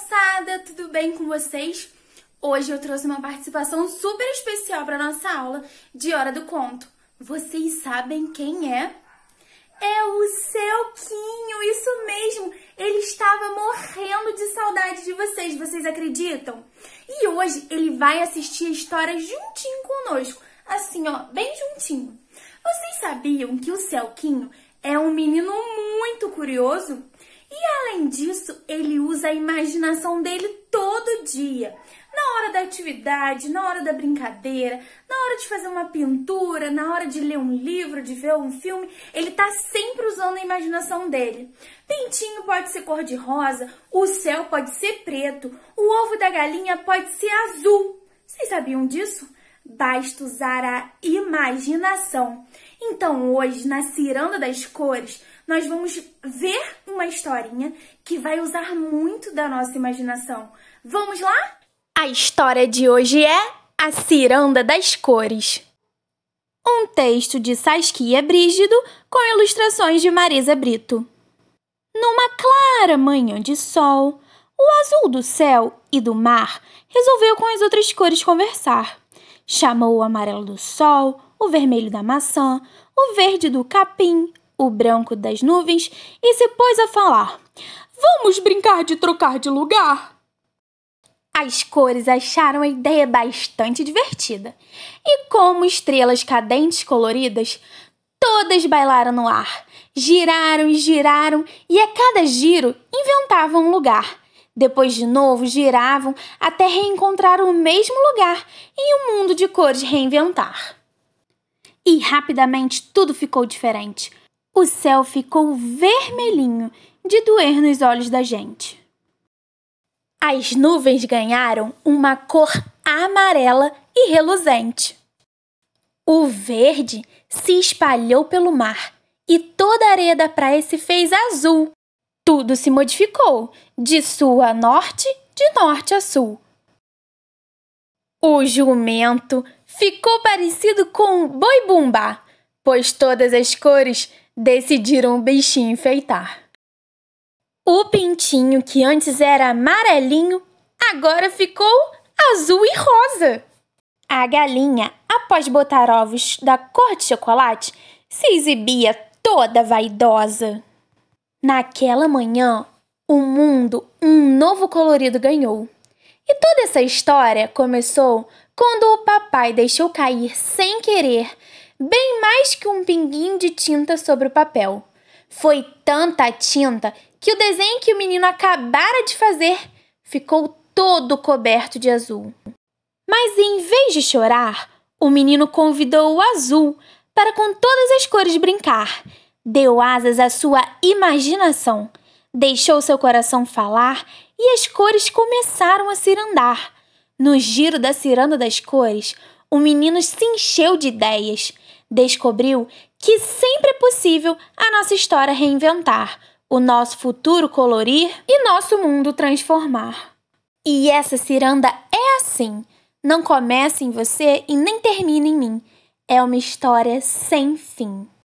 moçada, tudo bem com vocês? Hoje eu trouxe uma participação super especial para nossa aula de Hora do Conto. Vocês sabem quem é? É o Celquinho, isso mesmo! Ele estava morrendo de saudade de vocês, vocês acreditam? E hoje ele vai assistir a história juntinho conosco, assim ó, bem juntinho. Vocês sabiam que o Celquinho é um menino muito curioso? E além disso, ele usa a imaginação dele todo dia. Na hora da atividade, na hora da brincadeira, na hora de fazer uma pintura, na hora de ler um livro, de ver um filme, ele tá sempre usando a imaginação dele. Pintinho pode ser cor de rosa, o céu pode ser preto, o ovo da galinha pode ser azul. Vocês sabiam disso? Basta usar a imaginação. Então, hoje, na Ciranda das Cores, nós vamos ver uma historinha que vai usar muito da nossa imaginação. Vamos lá? A história de hoje é A Ciranda das Cores. Um texto de Saskia Brígido com ilustrações de Marisa Brito. Numa clara manhã de sol, o azul do céu e do mar resolveu com as outras cores conversar. Chamou o amarelo do sol, o vermelho da maçã, o verde do capim, o branco das nuvens e se pôs a falar: Vamos brincar de trocar de lugar? As cores acharam a ideia bastante divertida e, como estrelas cadentes coloridas, todas bailaram no ar, giraram e giraram e a cada giro inventavam um lugar. Depois de novo giravam até reencontrar o mesmo lugar e o um mundo de cores reinventar. E rapidamente tudo ficou diferente. O céu ficou vermelhinho de doer nos olhos da gente. As nuvens ganharam uma cor amarela e reluzente. O verde se espalhou pelo mar e toda a areia da praia se fez azul. Tudo se modificou, de sul a norte, de norte a sul. O jumento ficou parecido com um boi-bumbá, pois todas as cores decidiram o bichinho enfeitar. O pintinho, que antes era amarelinho, agora ficou azul e rosa. A galinha, após botar ovos da cor de chocolate, se exibia toda vaidosa. Naquela manhã, o mundo um novo colorido ganhou. E toda essa história começou quando o papai deixou cair sem querer bem mais que um pinguinho de tinta sobre o papel. Foi tanta tinta que o desenho que o menino acabara de fazer ficou todo coberto de azul. Mas em vez de chorar, o menino convidou o azul para com todas as cores brincar. Deu asas à sua imaginação, deixou seu coração falar e as cores começaram a cirandar. No giro da ciranda das cores, o menino se encheu de ideias. Descobriu que sempre é possível a nossa história reinventar, o nosso futuro colorir e nosso mundo transformar. E essa ciranda é assim. Não começa em você e nem termina em mim. É uma história sem fim.